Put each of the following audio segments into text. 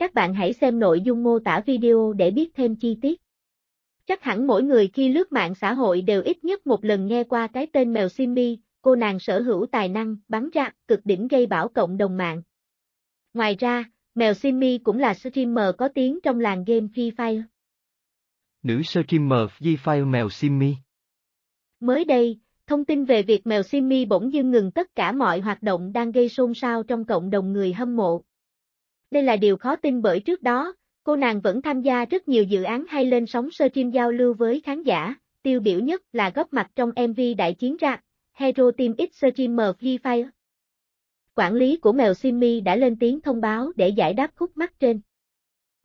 Các bạn hãy xem nội dung mô tả video để biết thêm chi tiết. Chắc hẳn mỗi người khi lướt mạng xã hội đều ít nhất một lần nghe qua cái tên mèo Simi, cô nàng sở hữu tài năng bắn ra cực đỉnh gây bão cộng đồng mạng. Ngoài ra, mèo Simi cũng là streamer có tiếng trong làng game Free Fire. Nữ streamer Free Fire mèo Simi. Mới đây, thông tin về việc mèo Simi bỗng dưng ngừng tất cả mọi hoạt động đang gây xôn xao trong cộng đồng người hâm mộ. Đây là điều khó tin bởi trước đó, cô nàng vẫn tham gia rất nhiều dự án hay lên sóng sơ stream giao lưu với khán giả, tiêu biểu nhất là góp mặt trong MV Đại Chiến Ra, Hero Team X Streamer Free Fire. Quản lý của mèo Simi đã lên tiếng thông báo để giải đáp khúc mắc trên.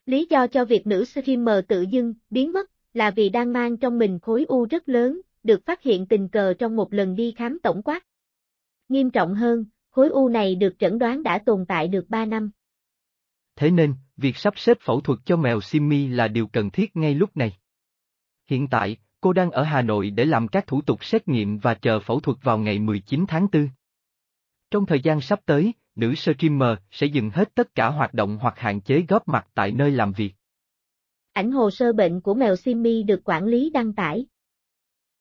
Lý do cho việc nữ streamer tự dưng biến mất là vì đang mang trong mình khối u rất lớn, được phát hiện tình cờ trong một lần đi khám tổng quát. Nghiêm trọng hơn, khối u này được chẩn đoán đã tồn tại được 3 năm thế nên, việc sắp xếp phẫu thuật cho mèo Simmy là điều cần thiết ngay lúc này. Hiện tại, cô đang ở Hà Nội để làm các thủ tục xét nghiệm và chờ phẫu thuật vào ngày 19 tháng 4. Trong thời gian sắp tới, nữ streamer sẽ dừng hết tất cả hoạt động hoặc hạn chế góp mặt tại nơi làm việc. Ảnh hồ sơ bệnh của mèo Simmy được quản lý đăng tải.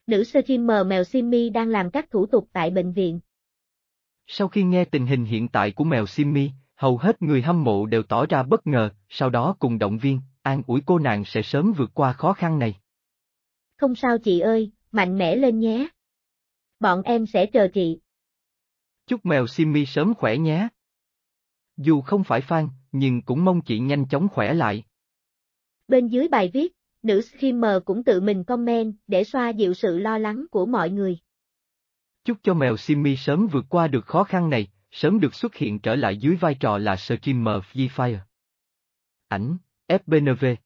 Nữ streamer mèo Simmy đang làm các thủ tục tại bệnh viện. Sau khi nghe tình hình hiện tại của mèo Simmy, hầu hết người hâm mộ đều tỏ ra bất ngờ, sau đó cùng động viên, an ủi cô nàng sẽ sớm vượt qua khó khăn này. Không sao chị ơi, mạnh mẽ lên nhé. Bọn em sẽ chờ chị. Chúc mèo Simi sớm khỏe nhé. Dù không phải fan, nhưng cũng mong chị nhanh chóng khỏe lại. Bên dưới bài viết, nữ streamer cũng tự mình comment để xoa dịu sự lo lắng của mọi người. Chúc cho mèo Simi sớm vượt qua được khó khăn này, sớm được xuất hiện trở lại dưới vai trò là streamer Fire. Ảnh, FBNV